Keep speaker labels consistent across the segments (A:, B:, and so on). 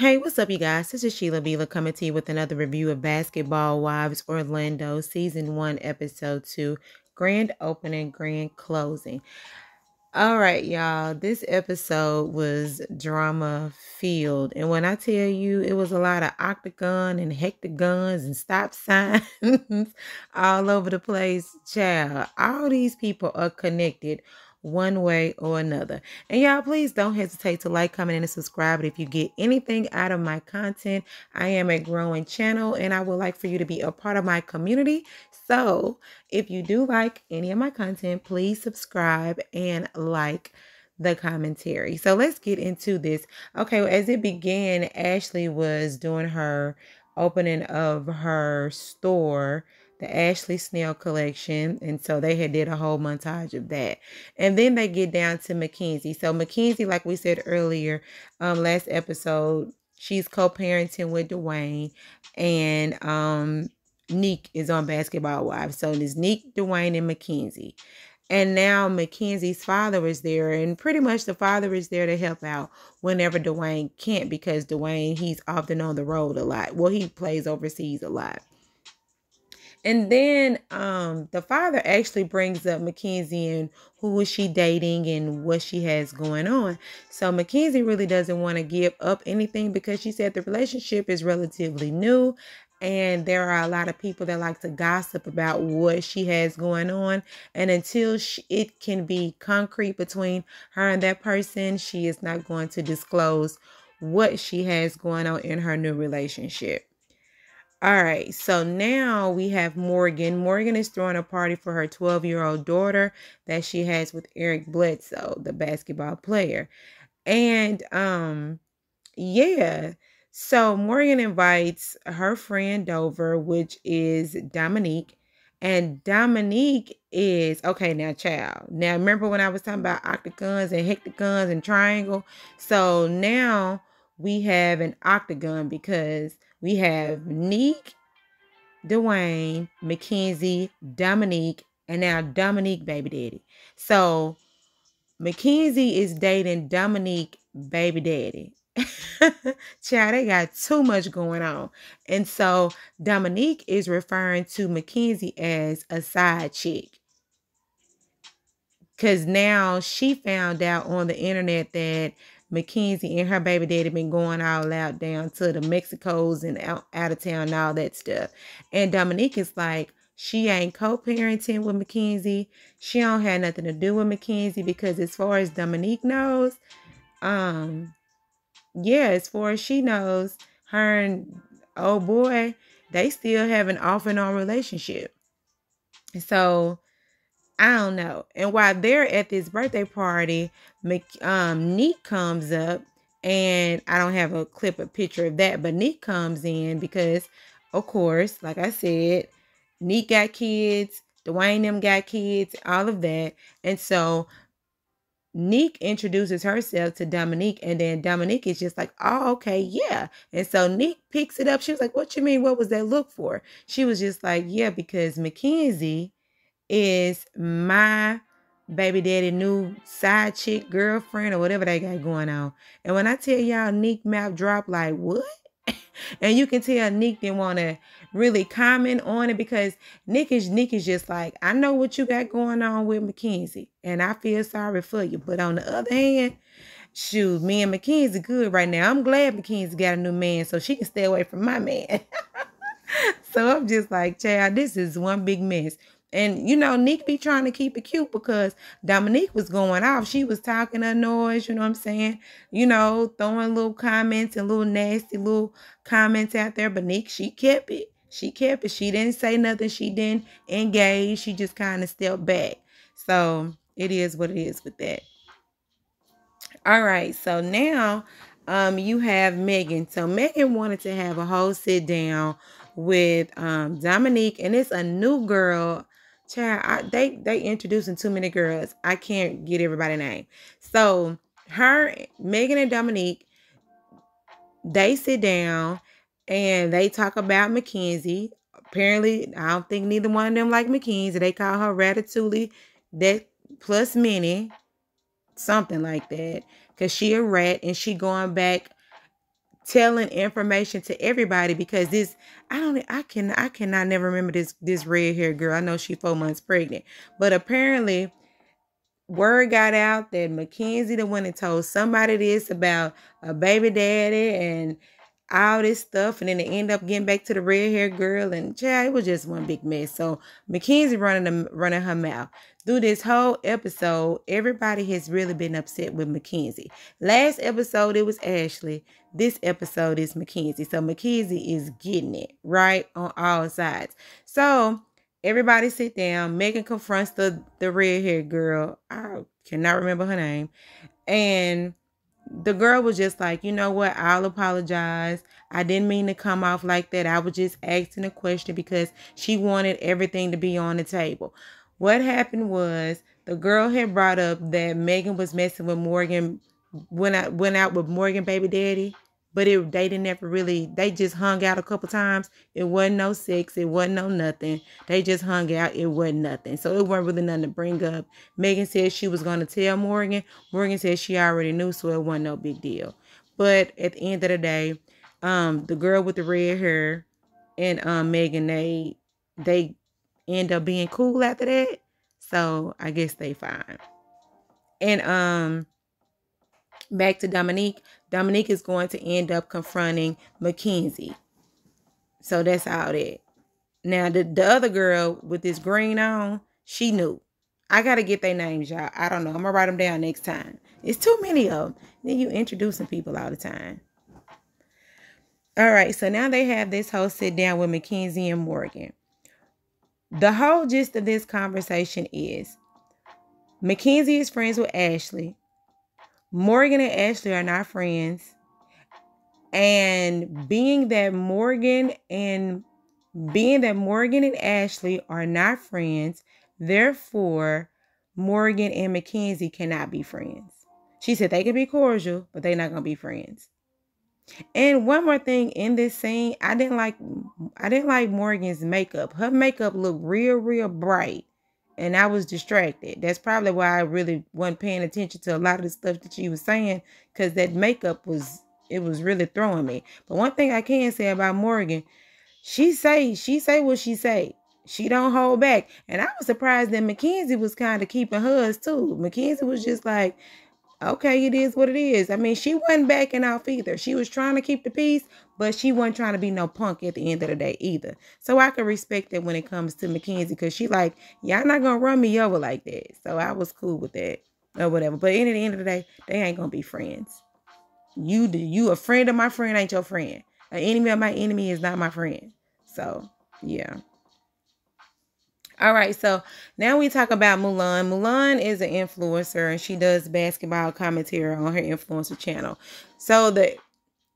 A: Hey, what's up, you guys? This is Sheila Bila coming to you with another review of Basketball Wives Orlando Season 1, Episode 2 Grand Opening, Grand Closing. All right, y'all, this episode was drama filled. And when I tell you it was a lot of octagon and hectagons and stop signs all over the place, child, all these people are connected one way or another. And y'all, please don't hesitate to like, comment, and subscribe. if you get anything out of my content, I am a growing channel and I would like for you to be a part of my community. So if you do like any of my content, please subscribe and like the commentary. So let's get into this. Okay, well, as it began, Ashley was doing her opening of her store the Ashley Snell collection. And so they had did a whole montage of that. And then they get down to Mackenzie. So Mackenzie, like we said earlier, um, last episode, she's co-parenting with Dwayne. And um Neek is on Basketball Wives. So it's Neek, Dwayne, and Mackenzie. And now Mackenzie's father is there, and pretty much the father is there to help out whenever Dwayne can't because Dwayne, he's often on the road a lot. Well, he plays overseas a lot. And then um, the father actually brings up Mackenzie and who is she dating and what she has going on. So Mackenzie really doesn't want to give up anything because she said the relationship is relatively new and there are a lot of people that like to gossip about what she has going on and until she, it can be concrete between her and that person she is not going to disclose what she has going on in her new relationship all right, so now we have Morgan. Morgan is throwing a party for her 12 year old daughter that she has with Eric Bledsoe, the basketball player. And um, yeah, so Morgan invites her friend over, which is Dominique. And Dominique is okay now, child. Now, remember when I was talking about octagons and hectagons and triangle? So now we have an octagon because we have Neek, Dwayne, Mackenzie, Dominique, and now Dominique Baby Daddy. So Mackenzie is dating Dominique Baby Daddy. Child, they got too much going on. And so Dominique is referring to Mackenzie as a side chick. Because now she found out on the internet that Mackenzie and her baby daddy been going all out down to the Mexicos and out, out of town and all that stuff. And Dominique is like, she ain't co-parenting with Mackenzie. She don't have nothing to do with Mackenzie because as far as Dominique knows, um, yeah, as far as she knows, her and oh boy, they still have an off and on relationship. So I don't know. And while they're at this birthday party, um, Neek comes up, and I don't have a clip, a picture of that, but Neek comes in because, of course, like I said, Neek got kids, Dwayne them got kids, all of that, and so Neek introduces herself to Dominique, and then Dominique is just like, "Oh, okay, yeah." And so Neek picks it up. She was like, "What you mean? What was that look for?" She was just like, "Yeah, because Mackenzie." is my baby daddy new side chick girlfriend or whatever they got going on. And when I tell y'all Nick map drop like what? and you can tell Nick didn't want to really comment on it because Nick is Nick is just like, I know what you got going on with McKenzie, and I feel sorry for you. But on the other hand, shoot, me and McKenzie good right now. I'm glad McKenzie got a new man so she can stay away from my man. so I'm just like, child, this is one big mess. And you know, Nick be trying to keep it cute because Dominique was going off. She was talking her noise, you know what I'm saying? You know, throwing little comments and little nasty little comments out there. But Nick, she kept it. She kept it. She didn't say nothing. She didn't engage. She just kind of stepped back. So it is what it is with that. All right. So now um you have Megan. So Megan wanted to have a whole sit down with um Dominique, and it's a new girl Child, I, they they introducing too many girls. I can't get everybody name. So her, Megan and Dominique, they sit down and they talk about Mackenzie. Apparently, I don't think neither one of them like Mackenzie. They call her Ratatouille. That plus Minnie, something like that, cause she a rat and she going back telling information to everybody because this I don't I can I cannot never remember this this red hair girl. I know she four months pregnant, but apparently word got out that Mackenzie the one that told somebody this about a baby daddy and all this stuff, and then they end up getting back to the red hair girl, and yeah, it was just one big mess. So Mackenzie running running her mouth through this whole episode. Everybody has really been upset with Mackenzie. Last episode it was Ashley. This episode is Mackenzie. So Mackenzie is getting it right on all sides. So Everybody sit down. Megan confronts the the red haired girl. I cannot remember her name, and the girl was just like, you know what? I'll apologize. I didn't mean to come off like that. I was just asking a question because she wanted everything to be on the table. What happened was the girl had brought up that Megan was messing with Morgan, when I went out with Morgan baby daddy but it they didn't ever really they just hung out a couple times it wasn't no sex it wasn't no nothing they just hung out it wasn't nothing so it wasn't really nothing to bring up megan said she was going to tell morgan morgan said she already knew so it wasn't no big deal but at the end of the day um the girl with the red hair and um megan they they end up being cool after that so i guess they fine and um back to Dominique. Dominique is going to end up confronting Mackenzie. So that's all that. Now, the, the other girl with this green on, she knew. I got to get their names, y'all. I don't know. I'm going to write them down next time. It's too many of them. Then you introducing people all the time. All right, so now they have this whole sit down with Mackenzie and Morgan. The whole gist of this conversation is Mackenzie is friends with Ashley, Morgan and Ashley are not friends. And being that Morgan and being that Morgan and Ashley are not friends, therefore Morgan and Mackenzie cannot be friends. She said they can be cordial, but they're not gonna be friends. And one more thing in this scene, I didn't like I didn't like Morgan's makeup. Her makeup looked real, real bright and I was distracted. That's probably why I really wasn't paying attention to a lot of the stuff that she was saying because that makeup was it was really throwing me. But one thing I can say about Morgan, she say she say what she say. She don't hold back. And I was surprised that Mackenzie was kind of keeping hers too. Mackenzie was just like, okay, it is what it is. I mean, she wasn't backing off either. She was trying to keep the peace, but she wasn't trying to be no punk at the end of the day either. So I can respect that when it comes to Mackenzie because she like, y'all not going to run me over like that. So I was cool with that or whatever. But in the end of the day, they ain't going to be friends. You do you a friend of my friend ain't your friend. An enemy of my enemy is not my friend. So, yeah. All right, so now we talk about Mulan. Mulan is an influencer and she does basketball commentary on her influencer channel. So the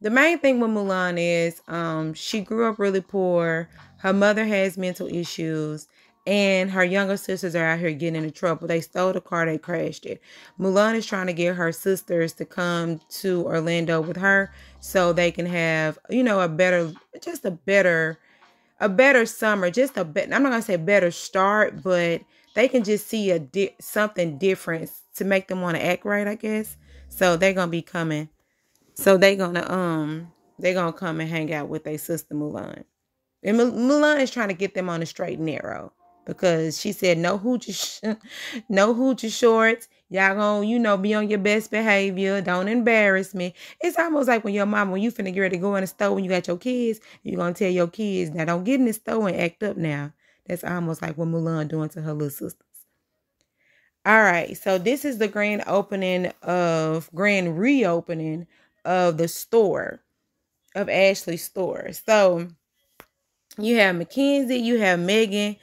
A: the main thing with Mulan is um she grew up really poor. Her mother has mental issues and her younger sisters are out here getting into trouble. They stole the car, they crashed it. Mulan is trying to get her sisters to come to Orlando with her so they can have, you know, a better just a better a better summer, just a better, I'm not going to say better start, but they can just see a di something different to make them want to act right, I guess. So they're going to be coming. So they're going to, um, they're going to come and hang out with their sister Mulan. And M Mulan is trying to get them on a straight and narrow because she said no hoochie, no hoochie shorts Y'all gonna, you know, be on your best behavior. Don't embarrass me. It's almost like when your mom, when you finna get ready to go in the store when you got your kids, you gonna tell your kids, now don't get in the store and act up now. That's almost like what Mulan doing to her little sisters. All right, so this is the grand opening of grand reopening of the store of Ashley's store. So you have Mackenzie, you have Megan,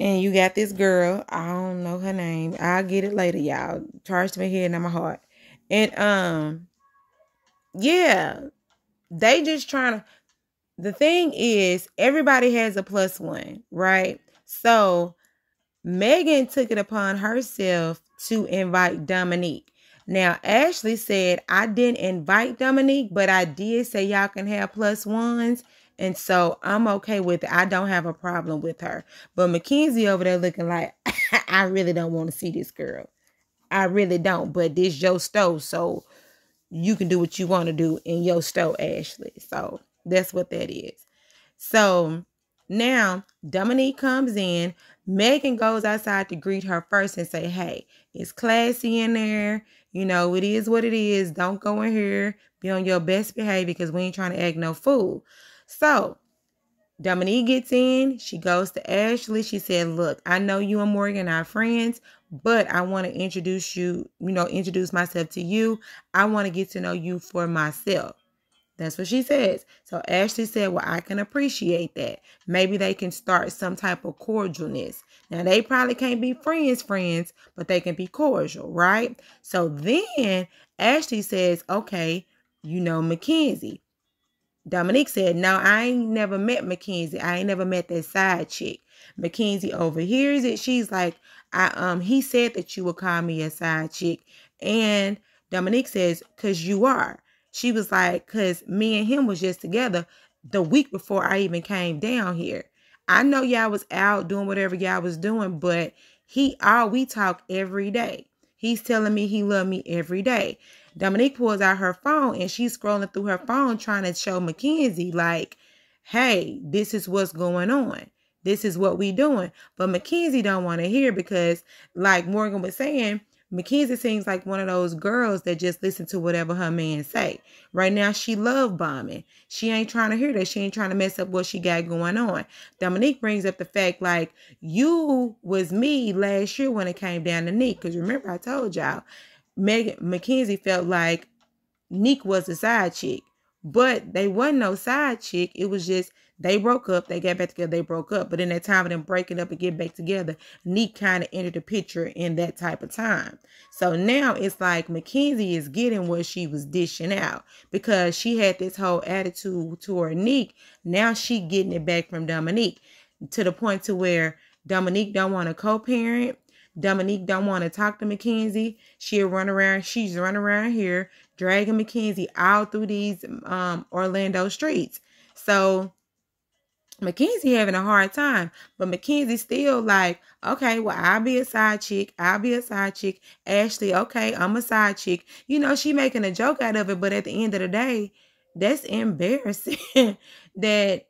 A: and you got this girl, I don't know her name. I'll get it later, y'all. Charged my head and my heart. And um, yeah, they just trying to the thing is everybody has a plus one, right? So Megan took it upon herself to invite Dominique. Now, Ashley said, I didn't invite Dominique, but I did say y'all can have plus ones. And so I'm okay with it. I don't have a problem with her. But Mackenzie over there looking like, I really don't want to see this girl. I really don't. But this Joe Stowe, so you can do what you want to do in your Stowe, Ashley. So that's what that is. So now Dominique comes in. Megan goes outside to greet her first and say, Hey, it's classy in there. You know, it is what it is. Don't go in here. Be on your best behavior because we ain't trying to act no fool. So Dominique gets in. She goes to Ashley. She said, Look, I know you and Morgan are friends, but I want to introduce you, you know, introduce myself to you. I want to get to know you for myself. That's what she says. So Ashley said, Well, I can appreciate that. Maybe they can start some type of cordialness. Now, they probably can't be friends, friends, but they can be cordial, right? So then Ashley says, Okay, you know, Mackenzie. Dominique said, No, I ain't never met Mackenzie. I ain't never met that side chick. Mackenzie overhears it. She's like, I um he said that you would call me a side chick. And Dominique says, Cause you are. She was like, Cause me and him was just together the week before I even came down here. I know y'all was out doing whatever y'all was doing, but he all we talk every day. He's telling me he loved me every day. Dominique pulls out her phone and she's scrolling through her phone trying to show Mackenzie, like, hey, this is what's going on. This is what we doing. But Mackenzie don't want to hear because, like Morgan was saying, Mackenzie seems like one of those girls that just listen to whatever her man say. Right now, she love bombing. She ain't trying to hear that. She ain't trying to mess up what she got going on. Dominique brings up the fact like you was me last year when it came down to Nick. Cause remember I told y'all Megan McKenzie felt like Nick was a side chick, but they wasn't no side chick. It was just they broke up, they got back together, they broke up. But in that time of them breaking up and getting back together, Nick kind of entered the picture in that type of time. So now it's like Mackenzie is getting what she was dishing out because she had this whole attitude toward Nick. Now she getting it back from Dominique to the point to where Dominique don't want to co-parent. Dominique don't want to talk to Mackenzie. She'll run around. She's run around here dragging Mackenzie all through these um, Orlando streets. So Mackenzie having a hard time, but Mackenzie still like, okay, well, I'll be a side chick. I'll be a side chick. Ashley, okay, I'm a side chick. You know, she making a joke out of it, but at the end of the day, that's embarrassing that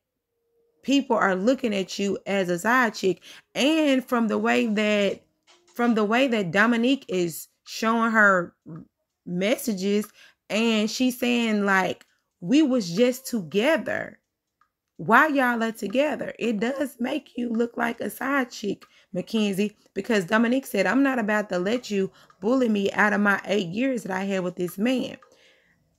A: people are looking at you as a side chick. And from the way that from the way that Dominique is showing her messages and she's saying like we was just together why y'all are together it does make you look like a side chick mckenzie because dominique said i'm not about to let you bully me out of my eight years that i had with this man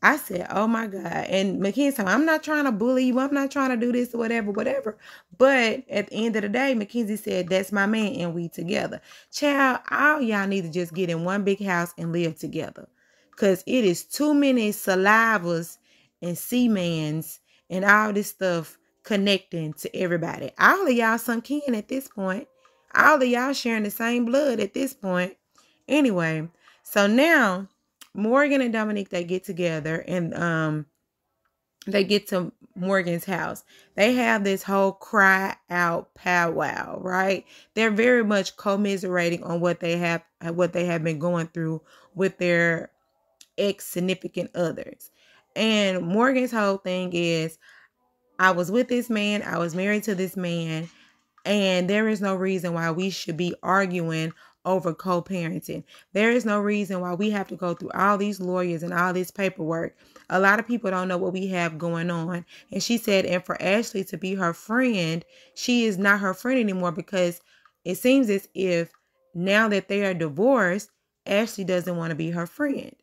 A: I said, oh my God. And McKinney said, I'm not trying to bully you. I'm not trying to do this or whatever, whatever. But at the end of the day, McKenzie said, that's my man and we together. Child, all y'all need to just get in one big house and live together. Because it is too many salivas and semans and all this stuff connecting to everybody. All of y'all some kin at this point. All of y'all sharing the same blood at this point. Anyway, so now Morgan and Dominique they get together and um they get to Morgan's house. They have this whole cry out powwow, right? They're very much commiserating on what they have what they have been going through with their ex significant others. And Morgan's whole thing is I was with this man, I was married to this man, and there is no reason why we should be arguing over co parenting. There is no reason why we have to go through all these lawyers and all this paperwork. A lot of people don't know what we have going on. And she said, and for Ashley to be her friend, she is not her friend anymore because it seems as if now that they are divorced, Ashley doesn't want to be her friend.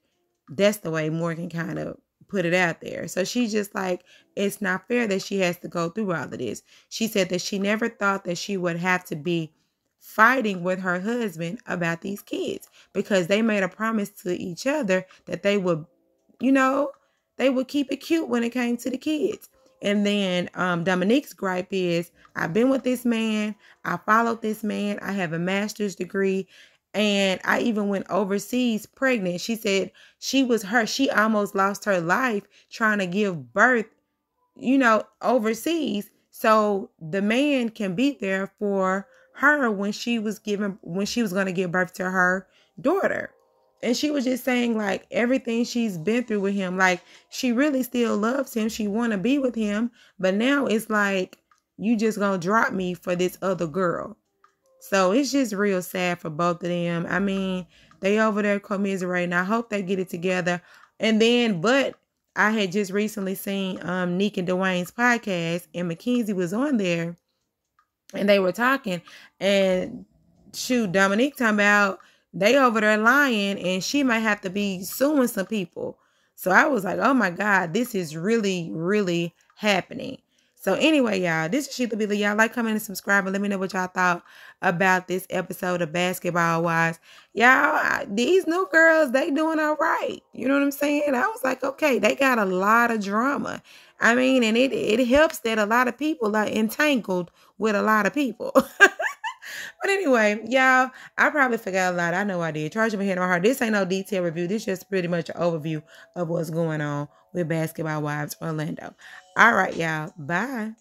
A: That's the way Morgan kind of put it out there. So she's just like, it's not fair that she has to go through all of this. She said that she never thought that she would have to be fighting with her husband about these kids because they made a promise to each other that they would, you know, they would keep it cute when it came to the kids. And then um, Dominique's gripe is I've been with this man, I followed this man, I have a master's degree, and I even went overseas pregnant. She said she was her, she almost lost her life trying to give birth, you know, overseas. So the man can be there for her when she was giving when she was going to give birth to her daughter and she was just saying like everything she's been through with him like she really still loves him she want to be with him but now it's like you just gonna drop me for this other girl so it's just real sad for both of them i mean they over there commiserating i hope they get it together and then but i had just recently seen um nick and dwayne's podcast and mckenzie was on there and they were talking and shoot Dominique talking about they over there lying and she might have to be suing some people. So I was like, oh my God, this is really, really happening. So anyway, y'all, this is Sheila Beaver. Y'all like, comment, and subscribe, and let me know what y'all thought about this episode of Basketball Wise. Y'all, these new girls, they doing all right. You know what I'm saying? I was like, okay, they got a lot of drama. I mean, and it it helps that a lot of people are entangled with a lot of people. But anyway, y'all, I probably forgot a lot. I know I did. Charge my hand on my heart. This ain't no detailed review. This just pretty much an overview of what's going on with Basketball Wives Orlando. All right, y'all. Bye.